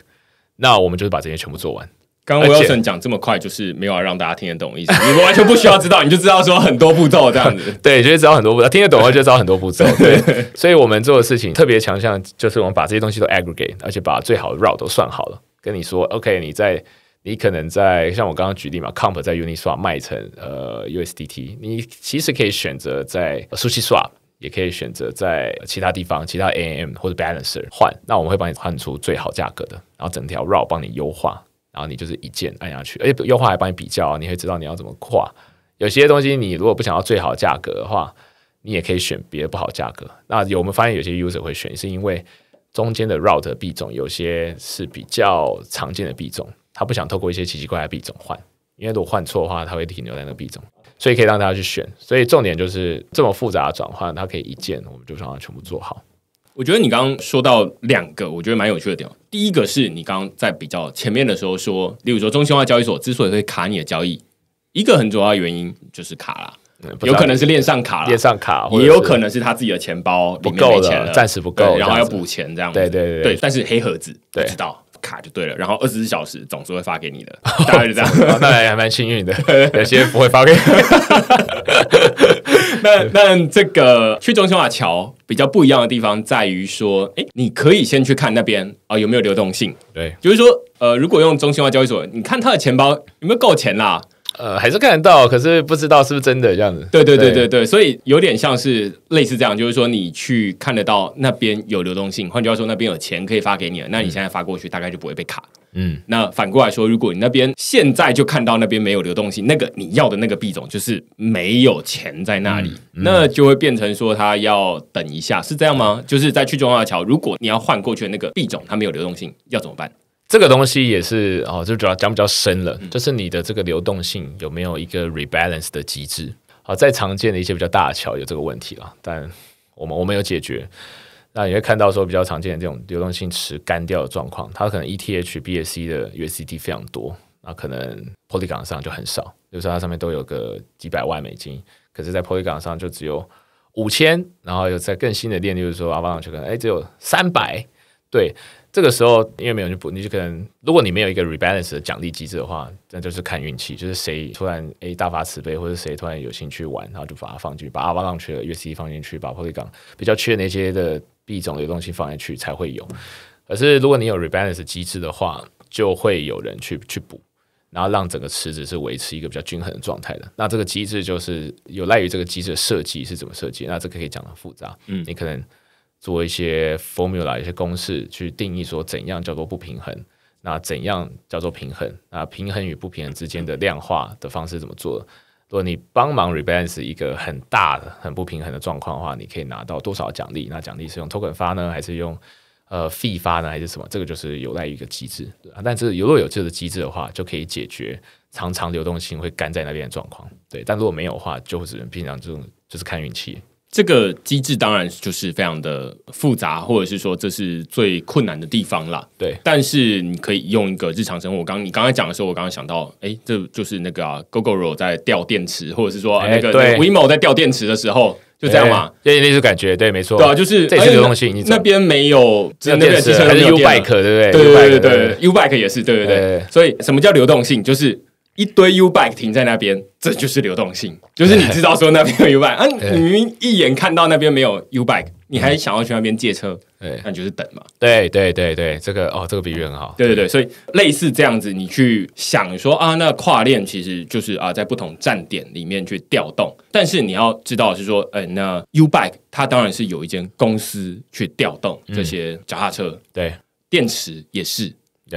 [SPEAKER 1] 那我们就是把这些全部做完。刚 Wilson 讲这么快，就是没有让大家听得懂意思。你们完全不需要知道，你就知道说很多步骤这样子。对，就是知道很多步骤，听得懂，的话就知道很多步骤。所以我们做的事情特别强项，就是我们把这些东西都 aggregate，而且把最好的 route 都算好了。跟你说，OK，你在你可能在像我刚刚举例嘛，COMP 在 Uniswap 卖成呃 USDT，你其实可以选择在 sushi swap，也可以选择在其他地方、其他 AM 或者 balancer 换。那我们会帮你换出最好价格的，然后整条 route 帮你优化。然后你就是一键按下去，而且优化还帮你比较，你会知道你要怎么跨。有些东西你如果不想要最好价格的话，你也可以选别的不好价格。那有我们发现有些 user 会选，是因为中间的 route 币种有些是比较常见的币种，他不想透过一些奇奇怪怪币种换，因为如果换错的话，他会停留在那币种，所以可以让大家去选。所以重点就是这么复杂的转换，它可以一键我们就让它全部做好。我觉得你刚刚说到两个，我觉得蛮有趣的点。第一个是你刚刚在比较前面的时候说，例如说中心化交易所之所以会卡你的交易，一个很主要的原因就是卡了，有可能是链上卡了，链上卡，也有可能是他自己的钱包不够了，暂时不够，然后要补钱这样。对对对，但是黑盒子不知道卡就对了。然后二十四小时总是会发给你的，大概是这样，那还蛮幸运的。有些不会发给。那那这个去中心化桥比较不一样的地方在于说，哎，你可以先去看那边啊有没有流动性，对，就是说，呃，如果用中心化交易所，你看他的钱包有没有够钱啦。呃，还是看得到，可是不知道是不是真的这样子。对对对对对，所以有点像是类似这样，就是说你去看得到那边有流动性，换句话说，那边有钱可以发给你，了，那你现在发过去大概就不会被卡。嗯，那反过来说，如果你那边现在就看到那边没有流动性，那个你要的那个币种就是没有钱在那里，那就会变成说他要等一下，是这样吗？就是在去中华桥，如果你要换过去的那个币种，它没有流动性，要怎么办？这个东西也是哦，就主要讲比较深了，就是你的这个流动性有没有一个 rebalance 的机制？好，在常见的一些比较大的桥有这个问题了，但我们我没有解决。那你会看到说比较常见的这种流动性池干掉的状况，它可能 ETH、BSC 的 UCT 非常多，那可能 Polygon 上就很少。就是它上面都有个几百万美金，可是，在 Polygon 上就只有五千，然后有在更新的链，就是说 Avalanche 可能哎只有三百，对。这个时候，因为没有人补，你就可能，如果你没有一个 rebalance 的奖励机制的话，那就是看运气，就是谁突然诶大发慈悲，或者谁突然有兴趣玩，然后就把它放进去，把阿巴浪缺了，越 c 放进去，把玻璃缸比较缺那些的币种的东西放进去才会有。可是如果你有 rebalance 机制的话，就会有人去去补，然后让整个池子是维持一个比较均衡的状态的。那这个机制就是有赖于这个机制的设计是怎么设计。那这个可以讲的复杂，嗯，你可能。做一些 formula 一些公式去定义说怎样叫做不平衡，那怎样叫做平衡？那平衡与不平衡之间的量化的方式怎么做？如果你帮忙 rebalance 一个很大的、很不平衡的状况的话，你可以拿到多少奖励？那奖励是用 token 发呢，还是用呃 fee 发呢，还是什么？这个就是有赖于一个机制。但是如果有这个机制的话，就可以解决常常流动性会干在那边的状况。对，但如果没有的话，就只能平常这种就是看运气。这个机制当然就是非常的复杂，或者是说这是最困难的地方了。对，但是你可以用一个日常生活，刚刚你刚才讲的时候，我刚刚想到，哎，这就是那个 Google 在掉电池，或者是说那个 v i m o 在掉电池的时候，就这样嘛，对，那种感觉，对，没错，对啊，就是这些流动性，那边没有那有电池，还是 u b i c k 对不对？对对对对对 u b i k e 也是，对对对。所以什么叫流动性？就是。一堆 U bike 停在那边，这就是流动性，就是你知道说那边有 U bike，嗯，你一眼看到那边没有 U bike，你还想要去那边借车，对，那你就是等嘛。对对对对，这个哦，这个比喻很好。对对对，所以类似这样子，你去想说啊，那跨链其实就是啊，在不同站点里面去调动，但是你要知道是说，嗯，那 U bike 它当然是有一间公司去调动这些脚踏车，对，电池也是。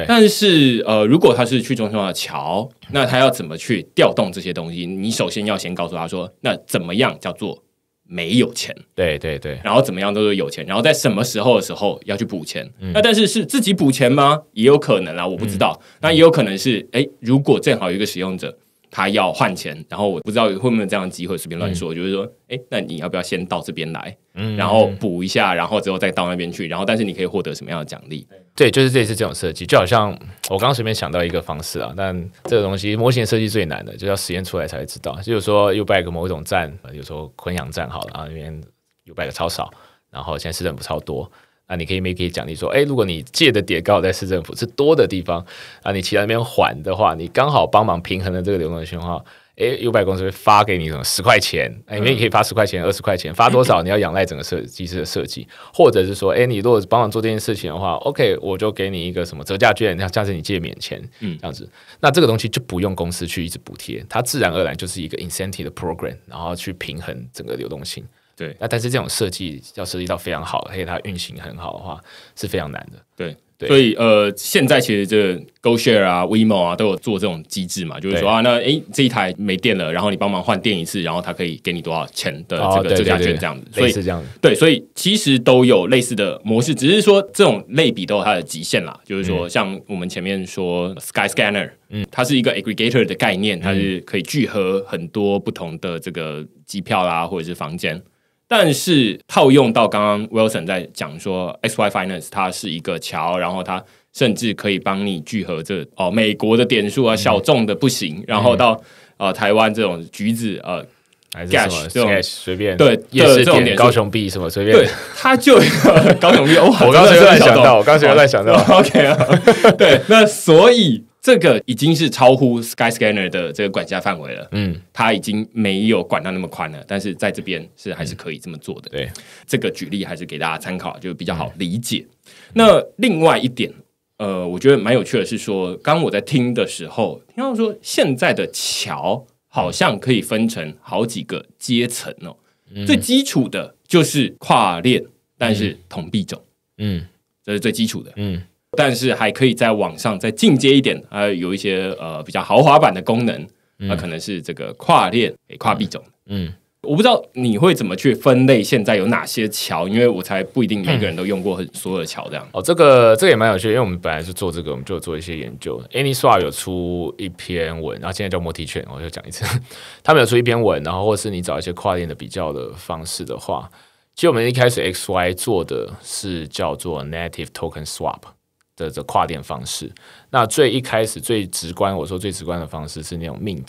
[SPEAKER 1] 但是，呃，如果他是去中心化的桥，那他要怎么去调动这些东西？你首先要先告诉他说，那怎么样叫做没有钱？对对对，然后怎么样都是有钱，然后在什么时候的时候要去补钱？那但是是自己补钱吗？也有可能啊，我不知道。那也有可能是，哎，如果正好有一个使用者。他要换钱，然后我不知道会不会这样的机会，随便乱说，就是说，哎，那你要不要先到这边来，然后补一下，然后之后再到那边去，然后但是你可以获得什么样的奖励？对，就是这次这种设计，就好像我刚随便想到一个方式啊，但这个东西模型设计最难的，就要实验出来才知道。就是说，又拜个某一种站，比如说昆阳站好了，啊，那边又拜的超少，然后现在市政府超多。啊，你可以 m a y e 奖励说，哎，如果你借的叠高在市政府是多的地方，啊，你其他那边还的话，你刚好帮忙平衡了这个流动性哈，哎，U 百公司会发给你什么十块钱，哎，因为你可以发十块钱、二十块钱，发多少你要仰赖整个设计师的设计，或者是说，哎，你如果帮忙做这件事情的话，OK，我就给你一个什么折价券，像加上你借免钱，嗯，这样子，那这个东西就不用公司去一直补贴，它自然而然就是一个 incentive 的 program，然后去平衡整个流动性。对，那但是这种设计要设计到非常好，而且它运行很好的话是非常难的。对，所以呃，现在其实这 GoShare 啊、WeMo 啊都有做这种机制嘛，就是说啊，那诶这一台没电了，然后你帮忙换电一次，然后它可以给你多少钱的这个折价券这样子。所以这样子，对，所以其实都有类似的模式，只是说这种类比都有它的极限啦。就是说，像我们前面说 Sky Scanner，嗯，它是一个 Aggregator 的概念，它是可以聚合很多不同的这个机票啦或者是房间。但是套用到刚刚 Wilson 在讲说 X Y Finance 它是一个桥，然后它甚至可以帮你聚合这哦美国的点数啊，小众的不行，然后到呃台湾这种橘子啊，还是什么？随便对是重点、高雄币什么随便？对，它就 高雄币。我刚刚在想到，我刚刚在想到。OK 啊，对，那所以。这个已经是超乎 Sky Scanner 的这个管辖范围了。嗯，它已经没有管到那么宽了。但是在这边是还是可以这么做的。对，这个举例还是给大家参考，就比较好理解。那另外一点，呃，我觉得蛮有趣的是说，刚我在听的时候听到说，现在的桥好像可以分成好几个阶层哦。最基础的就是跨链，但是同币种，嗯，这是最基础的，嗯。但是还可以在网上再进阶一点，呃，有一些呃比较豪华版的功能，那可能是这个跨链诶，跨币种。嗯，我不知道你会怎么去分类现在有哪些桥，因为我才不一定每个人都用过很所有的桥这样。哦，这个这个也蛮有趣，因为我们本来是做这个，我们就做一些研究。a n y s w a p 有出一篇文，然后现在叫摩梯犬，我就讲一次，他们有出一篇文，然后或是你找一些跨链的比较的方式的话，其实我们一开始 X Y 做的是叫做 Native Token Swap。的这跨店方式，那最一开始最直观，我说最直观的方式是那种 mint，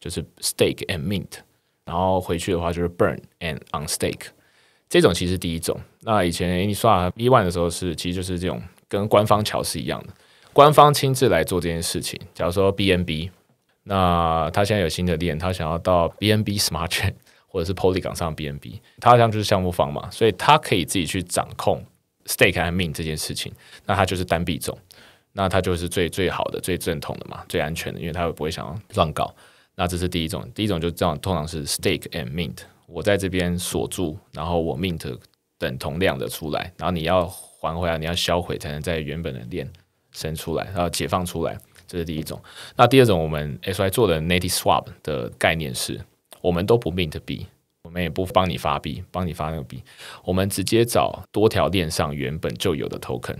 [SPEAKER 1] 就是 stake and mint，然后回去的话就是 burn and unstake，这种其实第一种。那以前你刷 evan 的时候是，其实就是这种跟官方桥是一样的，官方亲自来做这件事情。假如说 bnb，那他现在有新的店，他想要到 bnb smart 或者是 polygon 上 bnb，他好像就是项目方嘛，所以他可以自己去掌控。Stake and Mint 这件事情，那它就是单币种，那它就是最最好的、最正统的嘛，最安全的，因为它不会想要乱搞。那这是第一种，第一种就这样，通常是 Stake and Mint，我在这边锁住，然后我 Mint 等同量的出来，然后你要还回来，你要销毁才能在原本的链生出来，然后解放出来。这是第一种。那第二种，我们 Sy 做的 Native Swap 的概念是，我们都不 Mint 币。我们也不帮你发币，帮你发那个币，我们直接找多条链上原本就有的 token。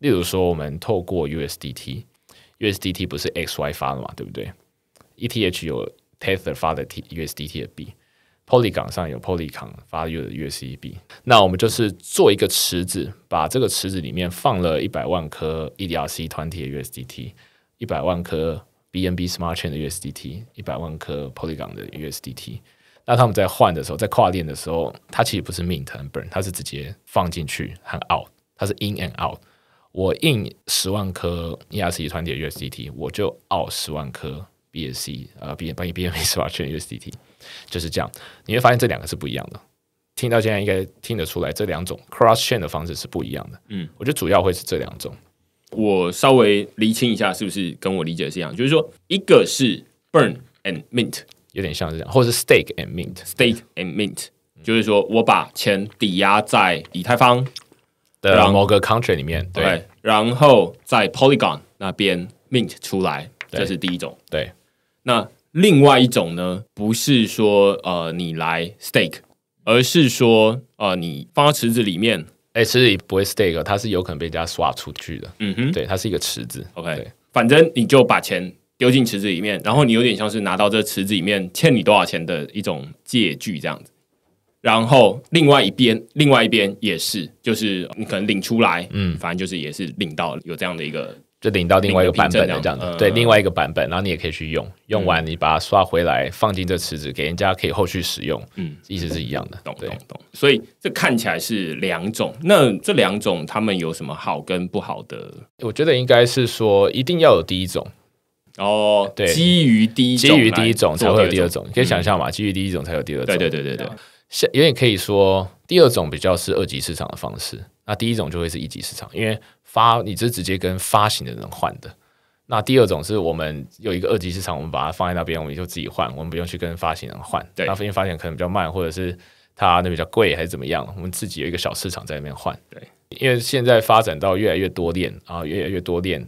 [SPEAKER 1] 例如说，我们透过 USDT，USDT 不是 XY 发的嘛，对不对？ETH 有 Tether 发的 TUSDT 的币，Polygon 上有 Polygon 发的 USDT 币。那我们就是做一个池子，把这个池子里面放了一百万颗 e d r c 团体的 USDT，一百万颗 BNB Smart Chain 的 USDT，一百万颗 Polygon 的 USDT。那他们在换的时候，在跨链的时候，它其实不是 mint and burn，它是直接放进去和 out，它是 in and out。我印十万颗 E S C 团 w e 的 U S D T，我就 out 十万颗 B S C，呃，B 把你 B M S 八圈 U S D T，就是这样。你会发现这两个是不一样的。听到现在应该听得出来，这两种 cross chain 的方式是不一样的。嗯，我觉得主要会是这两种。我稍微厘清一下，是不是跟我理解是一样？就是说，一个是 burn and mint。有点像是这样，或者是 stake and mint。stake and mint 就是说我把钱抵押在以太坊的某个 country 里面，对，然后在 Polygon 那边 mint 出来，这是第一种。对，那另外一种呢，不是说呃你来 stake，而是说呃你放到池子里面。哎，池里不会 stake，它是有可能被人家刷出去的。嗯哼，对，它是一个池子。OK，反正你就把钱。丢进池子里面，然后你有点像是拿到这池子里面欠你多少钱的一种借据这样子。然后另外一边，另外一边也是，就是你可能领出来，嗯，反正就是也是领到有这样的一个，就领到另外一个版本这样子，对另外一个版本，然后你也可以去用，用完你把它刷回来放进这池子，给人家可以后续使用，嗯，意思是一样的，懂懂懂。所以这看起来是两种，那这两种他们有什么好跟不好的？我觉得应该是说一定要有第一种。哦，对，基于第一种，基于第一种才会有第二种，可以想象嘛？基于第一种才有第二种。对对对对对，也可以说第二种比较是二级市场的方式，那第一种就会是一级市场，因为发你是直接跟发行的人换的。那第二种是我们有一个二级市场，我们把它放在那边，我们就自己换，我们不用去跟发行人换。对，那因为发行可能比较慢，或者是它那比较贵还是怎么样，我们自己有一个小市场在那边换。对，因为现在发展到越来越多链啊，越来越多链。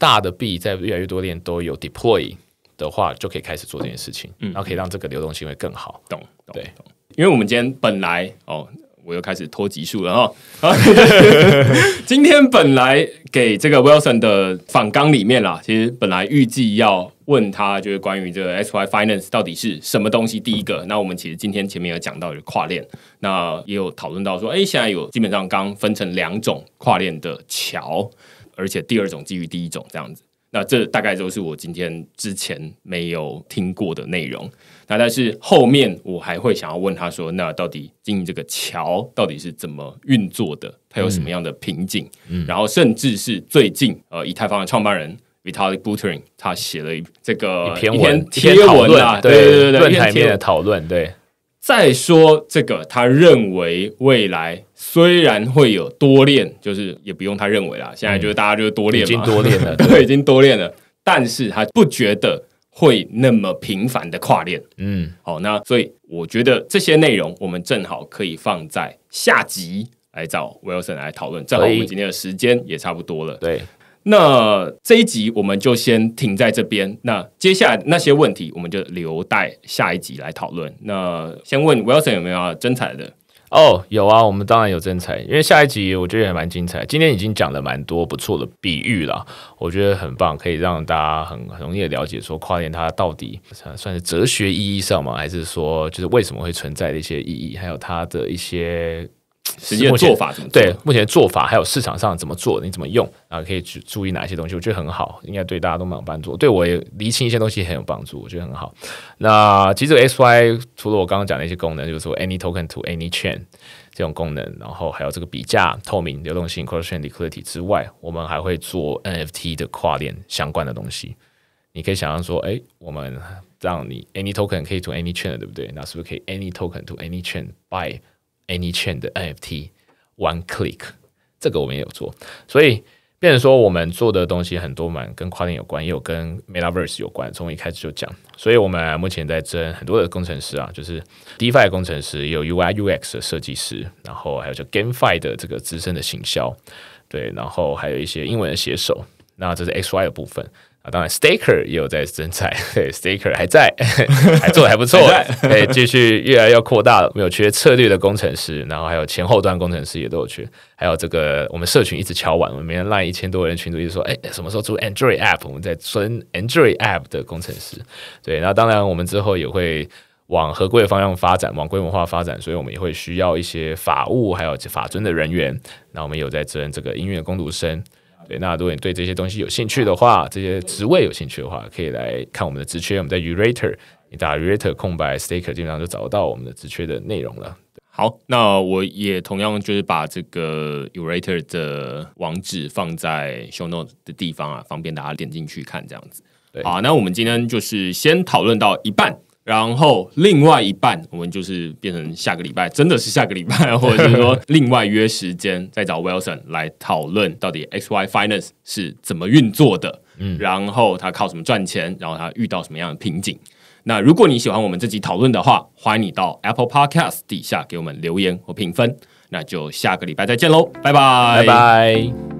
[SPEAKER 1] 大的币在越来越多链都有 deploy 的话，就可以开始做这件事情，嗯、然后可以让这个流动性会更好。懂，对，因为我们今天本来哦，我又开始拖级数了哈。今天本来给这个 Wilson 的访纲里面啦，其实本来预计要问他就是关于这个 s Y Finance 到底是什么东西。第一个，那我们其实今天前面有讲到，就跨链，那也有讨论到说，哎，现在有基本上刚分成两种跨链的桥。而且第二种基于第一种这样子，那这大概都是我今天之前没有听过的内容。那但是后面我还会想要问他说，那到底经营这个桥到底是怎么运作的？它有什么样的瓶颈？然后甚至是最近呃，以太坊的创办人 Vitalik Buterin 他写了一这个一篇贴文啊，对对对对，论坛面的讨论对。再说这个，他认为未来虽然会有多练，就是也不用他认为啦。现在就是大家就多练嘛，已经多练了，对，已经多练了。但是他不觉得会那么频繁的跨练。嗯，好，那所以我觉得这些内容我们正好可以放在下集来找 Wilson 来讨论。正好我们今天的时间也差不多了，对。那这一集我们就先停在这边。那接下来那些问题，我们就留待下一集来讨论。那先问 Wilson 有没有真彩的？哦，有啊，我们当然有真彩，因为下一集我觉得也蛮精彩。今天已经讲了蛮多不错的比喻了，我觉得很棒，可以让大家很很容易了解说跨年它到底算是哲学意义上嘛，还是说就是为什么会存在的一些意义，还有它的一些。实际做法对目前做法，还有市场上怎么做，你怎么用啊？可以去注意哪些东西？我觉得很好，应该对大家都蛮有帮助。对我也厘清一些东西很有帮助，我觉得很好。那其实 SY 除了我刚刚讲的一些功能，就是说 any token to any chain 这种功能，然后还有这个比价透明流动性 cross chain liquidity 之外，我们还会做 NFT 的跨链相关的东西。你可以想象说，哎，我们让你 any token 可以 to any chain 对不对？那是不是可以 any token to any chain buy？Anychain 的 NFT，One Click，这个我们也有做，所以变成说我们做的东西很多嘛，跟跨链有关，也有跟 Metaverse 有关，从一开始就讲，所以我们目前在争很多的工程师啊，就是 DeFi 工程师，有 UI UX 的设计师，然后还有叫 GameFi 的这个资深的行销，对，然后还有一些英文的写手，那这是 XY 的部分。啊，当然，staker 也有在争财，对，staker 还在，还做的还不错，对，继续越来越扩大了，没有缺策略的工程师，然后还有前后端工程师也都有缺，还有这个我们社群一直敲碗，我们每天拉一千多人群组，一直说，哎，什么时候出 Android app？我们在争 Android app 的工程师，对，那当然我们之后也会往合规的方向发展，往规模化发展，所以我们也会需要一些法务还有法尊的人员，那我们有在争这个音乐工读生。对，那如果你对这些东西有兴趣的话，这些职位有兴趣的话，可以来看我们的职缺。我们在 urator，你打 urator 空白 stake，r 基本上就找得到我们的职缺的内容了。好，那我也同样就是把这个 urator 的网址放在 show note 的地方啊，方便大家点进去看这样子。好，那我们今天就是先讨论到一半。然后另外一半，我们就是变成下个礼拜，真的是下个礼拜，或者是说另外约时间，再找 Wilson 来讨论到底 XY Finance 是怎么运作的，嗯，然后他靠什么赚钱，然后他遇到什么样的瓶颈。那如果你喜欢我们这集讨论的话，欢迎你到 Apple Podcast 底下给我们留言和评分。那就下个礼拜再见喽，拜拜拜拜。